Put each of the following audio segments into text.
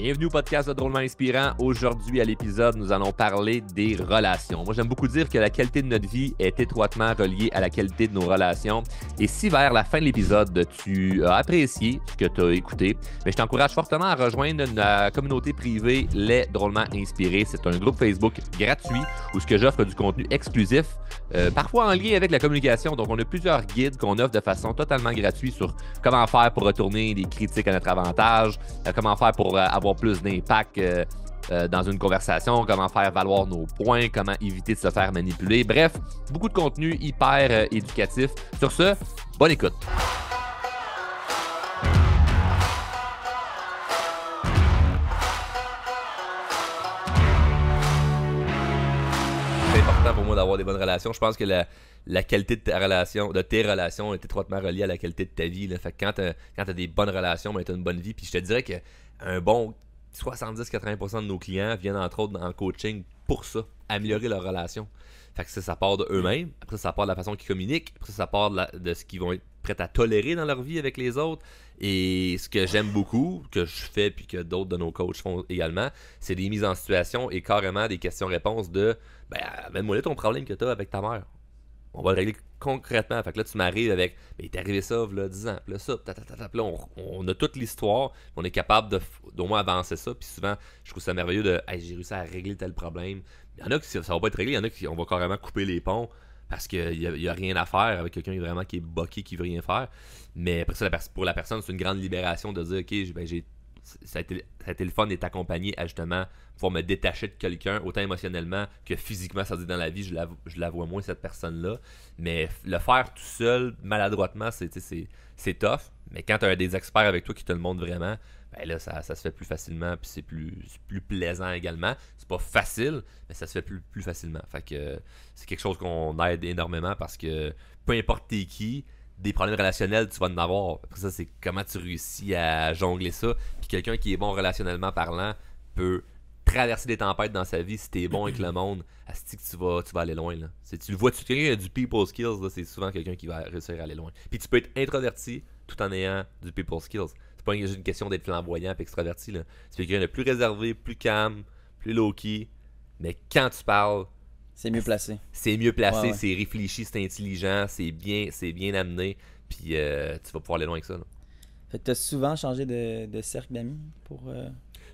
Bienvenue au podcast de Drôlement Inspirant. Aujourd'hui, à l'épisode, nous allons parler des relations. Moi, j'aime beaucoup dire que la qualité de notre vie est étroitement reliée à la qualité de nos relations. Et si vers la fin de l'épisode, tu as apprécié ce que tu as écouté, mais ben, je t'encourage fortement à rejoindre la euh, communauté privée Les Drôlement Inspirés. C'est un groupe Facebook gratuit où ce que j'offre du contenu exclusif, euh, parfois en lien avec la communication. Donc, on a plusieurs guides qu'on offre de façon totalement gratuite sur comment faire pour retourner des critiques à notre avantage, euh, comment faire pour avoir plus d'impact euh, euh, dans une conversation, comment faire valoir nos points, comment éviter de se faire manipuler. Bref, beaucoup de contenu hyper euh, éducatif. Sur ce, bonne écoute. C'est important pour moi d'avoir des bonnes relations. Je pense que la, qualité de ta relation, de tes relations est étroitement reliée à la qualité de ta vie. Là. quand tu as, des bonnes relations, ben, tu as une bonne vie. Puis je te dirais que un bon 70-80% de nos clients viennent entre autres en coaching pour ça, améliorer leur relation. Fait que ça, ça part de eux-mêmes, après ça, part de la façon qu'ils communiquent, après ça, part de, ce qu'ils vont être prêts à tolérer dans leur vie avec les autres. Et ce que j'aime beaucoup, que je fais puis que d'autres de nos coachs font également, c'est des mises en situation et carrément des questions-réponses de ben, même moi ton problème que tu as avec ta mère on va le régler concrètement. Fait que là, tu m'arrives avec, mais il est arrivé ça, là, 10 ans, là, ça, là, on, a toute l'histoire, on est capable de, d'au moins avancer ça. Puis souvent, je trouve ça merveilleux de, j'ai réussi à régler tel problème. Il y en a qui ça va pas être réglé, il y en a qui on va carrément couper les ponts parce qu'il n'y a, a, rien à faire avec quelqu'un vraiment qui est boqué, qui veut rien faire. Mais après ça, pour la personne, c'est une grande libération de dire, OK, ben, j'ai ça téléphone est accompagné à justement Pour me détacher de quelqu'un, autant émotionnellement que physiquement, ça veut dire dans la vie, je la, vois moins cette personne-là. Mais le faire tout seul, maladroitement, c'est, c'est tough. Mais quand tu as des experts avec toi qui te le montrent vraiment, ben là, ça, ça, se fait plus facilement, puis c'est plus, plus plaisant également. C'est pas facile, mais ça se fait plus, plus facilement. Fait que c'est quelque chose qu'on aide énormément parce que peu importe t'es qui, des problèmes relationnels, tu vas en avoir. Après ça, c'est comment tu réussis à jongler ça. Puis quelqu'un qui est bon relationnellement parlant peut traverser des tempêtes dans sa vie si t'es bon avec le monde. Asti que tu vas, tu vas aller loin. Là. Tu le vois, tu quelqu'un qui a du people skills, c'est souvent quelqu'un qui va réussir à aller loin. Puis tu peux être introverti tout en ayant du people skills. C'est pas une question d'être flamboyant et extraverti. C'est quelqu'un de plus réservé, plus calme, plus low-key. Mais quand tu parles, c'est mieux placé. C'est mieux placé, c'est réfléchi, c'est intelligent, c'est bien, c'est bien amené, puis euh, tu vas pouvoir aller loin avec ça. Tu as t'as souvent changé de, cercle d'amis pour. Euh...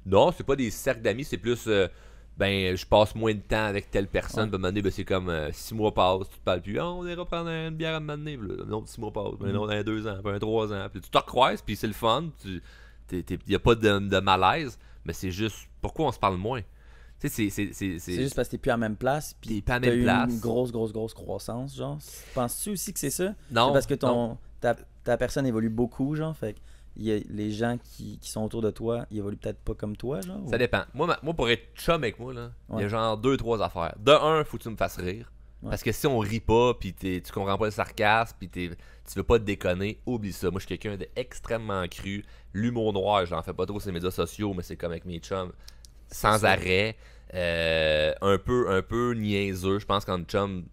Non, c'est pas des cercles d'amis, c'est plus. Euh, ben, je passe moins de temps avec telle personne. Ouais. À un moment donné, ben, c'est comme euh, six mois passent, tu te parles plus. Oh, on ira prendre une bière à un moment donné. Un six mois passent, ben un autre deux ans, un trois ans. Puis tu te recroises, puis c'est le fun. Il n'y a pas de malaise, mais c'est juste pourquoi on se parle moins. C'est juste parce que t'es plus à la même place. Puis pas même une grosse, grosse, grosse croissance, genre. Penses-tu aussi que c'est ça? Non. parce que ton, ta, personne évolue beaucoup, genre. Fait y a les gens qui, sont autour de toi, ils évoluent peut-être pas comme toi, Ça dépend. Moi, pour être chum avec moi, il y a genre deux, trois affaires. De un, faut que tu me fasses rire. Parce que si on rit pas, puis tu comprends pas le sarcasme, puis tu veux pas te déconner, oublie ça. Moi, je suis quelqu'un d'extrêmement cru. L'humour noir, j'en fais pas trop sur les médias sociaux, mais c'est comme avec mes chums sans arrêt, euh, un peu un peu niaiseux. Je pense qu'en chum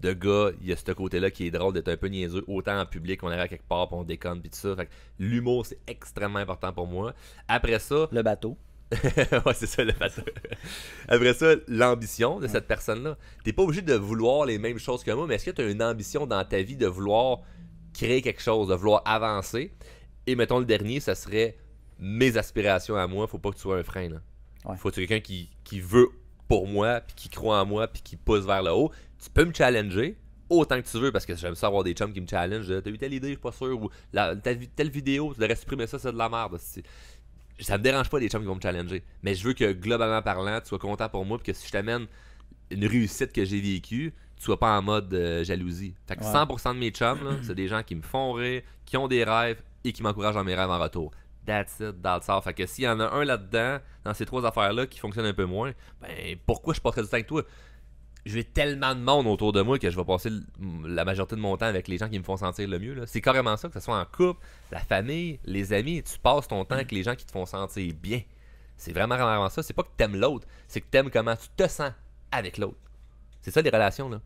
de gars, il y a ce côté-là qui est drôle d'être un peu niaiseux, autant en public, on arrive à quelque part, puis on déconne, puis tout ça. l'humour, c'est extrêmement important pour moi. Après ça... Le bateau. ouais, c'est ça, le bateau. Après ça, l'ambition de cette personne-là. T'es pas obligé de vouloir les mêmes choses que moi, mais est-ce que tu as une ambition dans ta vie de vouloir créer quelque chose, de vouloir avancer? Et mettons le dernier, ça serait mes aspirations à moi, faut pas que tu sois un frein, là. Ouais. Faut que quelqu'un qui, qui veut pour moi, puis qui croit en moi, puis qui pousse vers le haut. Tu peux me challenger autant que tu veux parce que j'aime ça avoir des chums qui me challengent. « T'as eu telle idée, je suis pas sûr, ou telle, vidéo, tu devrais supprimer ça, c'est de la merde. Ça me dérange pas des chums qui vont me challenger. Mais je veux que globalement parlant, tu sois content pour moi, puis que si je t'amène une réussite que j'ai vécue, tu sois pas en mode euh, jalousie. 100% de mes chums, c'est des gens qui me font rire, qui ont des rêves et qui m'encouragent dans mes rêves en retour. That's it, that's it. Fait que s'il y en a un là-dedans, dans ces trois affaires-là, qui fonctionne un peu moins, ben pourquoi je passerais du temps avec toi? J'ai tellement de monde autour de moi que je vais passer la majorité de mon temps avec les gens qui me font sentir le mieux. C'est carrément ça, que ce soit en couple, la famille, les amis, tu passes ton temps mm. avec les gens qui te font sentir bien. C'est vraiment, vraiment ça. C'est pas que t'aimes l'autre, c'est que t'aimes comment tu te sens avec l'autre. C'est ça les relations, là.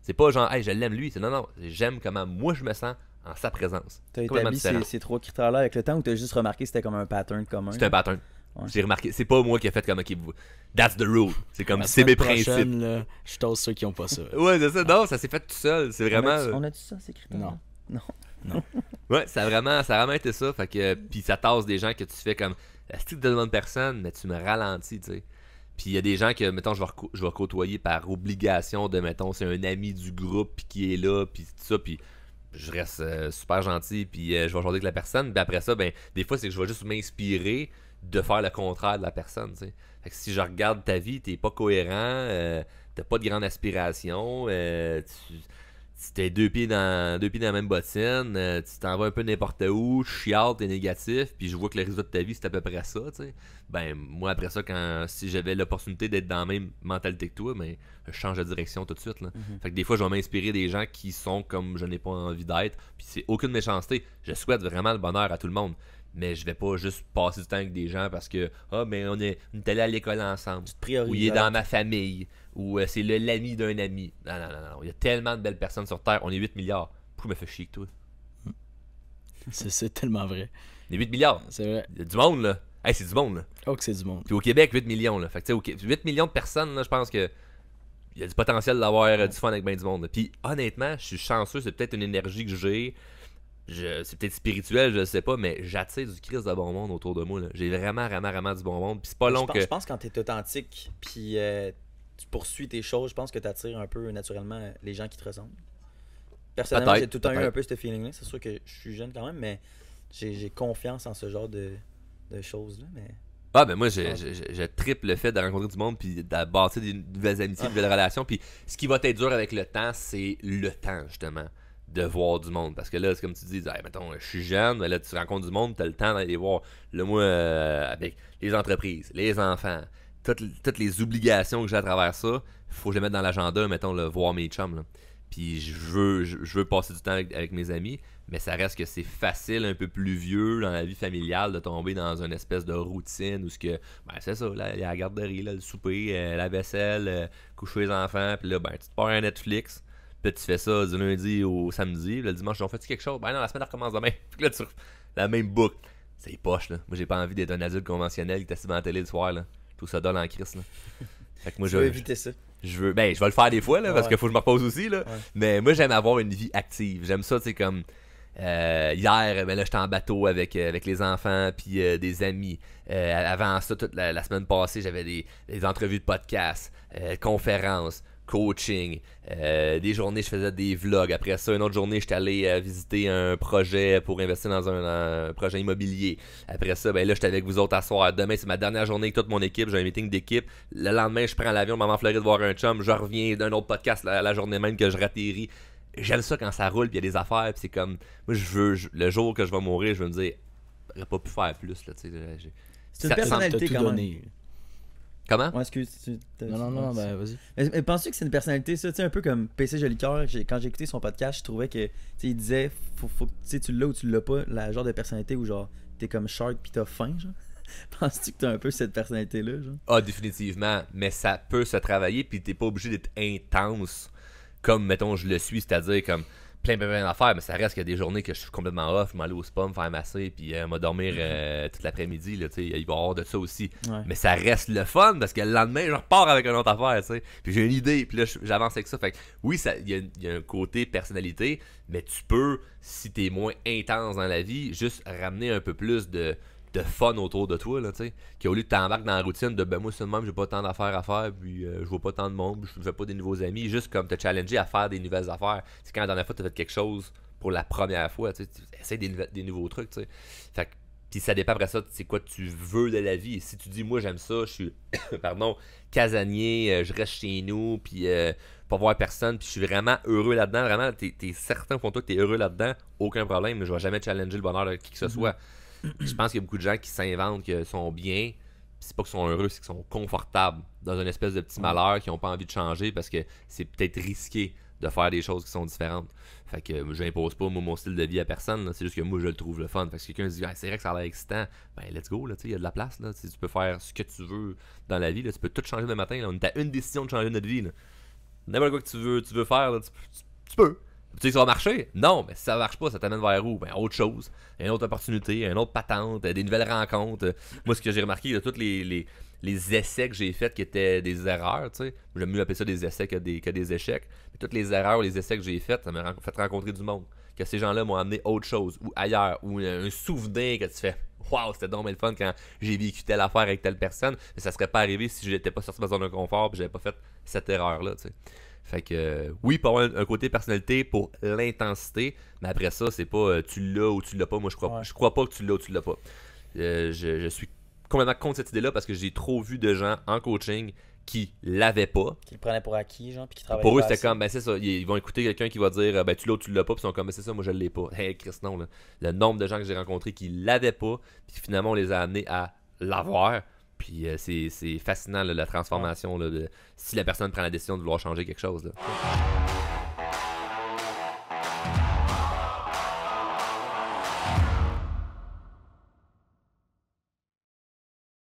C'est pas genre, hey, je l'aime lui. C'est non, non, j'aime comment moi je me sens en sa présence. T'as établi ces, ces, trois critères-là avec le temps ou t'as juste remarqué que c'était comme un pattern commun C'était un pattern. J'ai remarqué, c'est pas moi qui ai fait comme vous. that's the rule. C'est comme c'est mes principes. Là, je tose ceux qui ont pas ça. ouais, c'est ça. Non, ça s'est fait tout seul. C'est vraiment. Euh, on a dit ça, ces critères Non. Non. Non. ouais, ça a, vraiment, ça été ça. puis ça tasse des gens que tu fais comme Si tu de demandes personne, mais tu me ralentis, tu sais. Puis il y a des gens que, mettons, je vais, je vais côtoyer par obligation de, mettons, c'est un ami du groupe qui est là, puis tout ça, puis je reste euh, super gentil, puis euh, je vais jouer avec la personne. Puis après ça, ben, des fois, c'est que je vais juste m'inspirer de faire le contraire de la personne. si je regarde ta vie, t'es pas cohérent, euh, t'as pas de grande aspiration, tu t'es deux pieds dans deux pieds dans la même bottine, euh, tu t'en vas un peu n'importe où, tu t'es négatif, puis je vois que le résultat de ta vie c'est à peu près ça, tu sais. Ben moi après ça quand si j'avais l'opportunité d'être dans la même mentalité que toi, ben, je change de direction tout de suite mhm. que des fois je vais m'inspirer des gens qui sont comme je n'ai pas envie d'être, puis c'est aucune méchanceté, je souhaite vraiment le bonheur à tout le monde. Mais je vais pas juste passer du temps avec des gens parce que ah mais ben, on est, on à l'école ensemble. il est dans ma famille ou euh, c'est l'ami d'un ami. Non, non, non, non. Il y a tellement de belles personnes sur Terre. On est 8 milliards. Pourquoi me fait chier que toi? C'est tellement vrai. Les 8 milliards. C'est vrai. Il y a du monde, là. Hey, c'est du monde, là. Oh, que c'est du monde. Puis au Québec, 8 millions, là. Fait que, tu sais, 8 millions de personnes, là, je pense que. Il y a du potentiel d'avoir euh, du fun avec ben du monde. Puis honnêtement, je suis chanceux, c'est peut-être une énergie que j'ai. c'est peut-être spirituel, je sais pas, mais j'attire du Christ de bon monde autour de moi. J'ai vraiment, vraiment, vraiment du bon monde. Puis c'est pas long je que. Je pense quand t'es authentique, puis euh, tu poursuis tes choses, je pense que tu attires un peu naturellement les gens qui te ressemblent. Personnellement, j'ai tout le temps eu un peu ce feeling-là. C'est sûr que je suis jeune quand même, mais j'ai confiance en ce genre de, choses-là. Mais... Ah ben moi ah. je, je, triple le fait de rencontrer du monde puis de des nouvelles amitiés, ah. de nouvelles relations puis ce qui va être dur avec le temps c'est le temps justement de voir du monde parce que là c'est comme tu dis je suis jeune mais là tu rencontres du monde tu as le temps d'aller voir le moi euh, avec les entreprises, les enfants, toutes, les obligations que j'ai à travers ça, faut que je les mette dans l'agenda, mettons, le voir mes chums. Puis je veux, je, veux passer du temps avec, mes amis, mais ça reste que c'est facile, un peu plus vieux dans la vie familiale, de tomber dans une espèce de routine où ce que, ben, c'est ça, la garderie, le souper, euh, la vaisselle, euh, coucher les enfants, puis là, ben tu te pars à Netflix. Puis tu fais ça du lundi au samedi. le dimanche, on fait quelque chose? Ben non, la semaine, recommence demain. Puis là, tu... La même boucle. C'est poche, là. Moi, j'ai pas envie d'être un adulte conventionnel qui t'assiste devant la télé le soir, là tout ça donne en crise. je veux éviter ça. Je veux, ben, je vais le faire des fois, parce qu'il faut que je me repose aussi, Mais moi, j'aime avoir une vie active. J'aime ça, tu comme. Euh, hier, ben là, j'étais en bateau avec, euh, avec les enfants puis euh, des amis. avant ça, toute la, semaine passée, j'avais des, des, entrevues de podcast, conférences coaching. Euh, des journées, je faisais des vlogs. Après ça, une autre journée, j'étais allé euh, visiter un projet pour investir dans un, projet immobilier. Après ça, ben là, j'étais avec vous autres à soir. Demain, c'est ma dernière journée avec toute mon équipe. J'ai un meeting d'équipe. Le lendemain, je prends l'avion, maman fleurie de voir un chum. Je reviens d'un autre podcast la, journée même que je raterris. J'aime ça quand ça roule, puis il y a des affaires, puis c'est comme, moi, je veux, le jour que je vais mourir, je vais me dire, j'aurais pas pu faire plus, là, tu C'est une personnalité quand même. Comment non, non, non, ben vas-y. Mais, penses-tu que c'est une personnalité, ça Tu sais, un peu comme PC Jolicoeur, quand j'ai écouté son podcast, je trouvais que, il disait, faut, faut, tu l'as ou tu l'as pas, la genre de personnalité où, genre, t'es comme shark pis t'as faim, genre. Penses-tu que t'as un peu cette personnalité-là, genre Ah, définitivement. Mais ça peut se travailler, puis t'es pas obligé d'être intense comme, mettons, je le suis, c'est-à-dire comme plein, plein, plein d'affaires, mais ça reste qu'il y a des journées que je suis complètement off, mal au spa, me faire masser, puis euh, dormir mhm. euh, toute l'après-midi, là, il va y avoir de ça aussi. Mais ça reste le fun, parce que le lendemain, je repars avec une autre affaire, tu Puis j'ai une idée, puis là, j'avance avec ça. Fait que, oui, il y, a un côté personnalité, mais tu peux, si tu es moins intense dans la vie, juste ramener un peu plus de de fun autour de toi, là, tu sais. Qui au lieu de t'embarquer dans la routine de ben moi seulement j'ai pas tant d'affaires à faire, puis euh, je vois pas tant de monde, je fais pas des nouveaux amis, juste comme te challenger à faire des nouvelles affaires. C'est quand la dernière fois tu as fait quelque chose pour la première fois, tu sais, des, des, nouveaux trucs, tu sais. Fait puis ça dépend après ça, c'est quoi tu veux de la vie. Si tu dis moi j'aime ça, je suis pardon, casanier, euh, je reste chez nous, puis euh, pas voir personne, puis je suis vraiment heureux là-dedans, vraiment, t'es es certain pour toi que t'es heureux là-dedans, aucun problème, mais je vais jamais challenger le bonheur de qui que ce mm-hmm. soit je pense qu'il y a beaucoup de gens qui s'inventent qui sont bien. C'est pas qu'ils sont heureux, c'est qu'ils sont confortables dans une espèce de petit malheur qu'ils n'ont pas envie de changer parce que c'est peut-être risqué de faire des choses qui sont différentes. Fait que je n'impose pas mon style de vie à personne, c'est juste que moi je le trouve le fun. parce que si quelqu'un se dit ah, c'est vrai que ça a l'air excitant, ben let's go, il y a de la place, là, tu peux faire ce que tu veux dans la vie, tu peux tout changer le matin, Tu on une décision de changer notre vie. N'importe quoi que tu veux, tu veux faire, tu peux. Tu sais, ça va marcher? Non, mais si ça marche pas, ça t'amène vers où? Ben, autre chose, une autre opportunité, une autre patente, des nouvelles rencontres. Moi, ce que j'ai remarqué, de tous les, les, les, essais que j'ai faits qui étaient des erreurs, tu sais, j'aime mieux appeler ça des essais que des, échecs, mais toutes les erreurs, les essais que j'ai faits, ça m'a fait rencontrer du monde. Que ces gens-là m'ont amené autre chose, ou ailleurs, ou un souvenir que tu fais. Waouh, c'était donc le fun quand j'ai vécu telle affaire avec telle personne, mais ça serait pas arrivé si je n'étais pas sorti de ma zone de confort et j'avais pas fait cette erreur-là, tu sais. Fait que euh, oui, pour avoir un, côté personnalité pour l'intensité, mais après ça, c'est pas euh, tu l'as ou tu l'as pas. Moi, je crois, pas que tu l'as ou tu l'as pas. Euh, je, suis complètement contre cette idée-là parce que j'ai trop vu de gens en coaching qui l'avaient pas. Qui le prenaient pour acquis, genre, puis qui travaillaient Pour eux, c'était comme, ben c'est ça, ils, vont écouter quelqu'un qui va dire, ben tu l'as ou tu l'as pas, puis ils sont comme, ben, c'est ça, moi je l'ai pas. Hey, Chris, non, Le nombre de gens que j'ai rencontrés qui l'avaient pas, puis finalement on les a amenés à l'avoir, puis euh, c'est fascinant la transformation si la personne prend la décision de vouloir changer quelque chose. Là.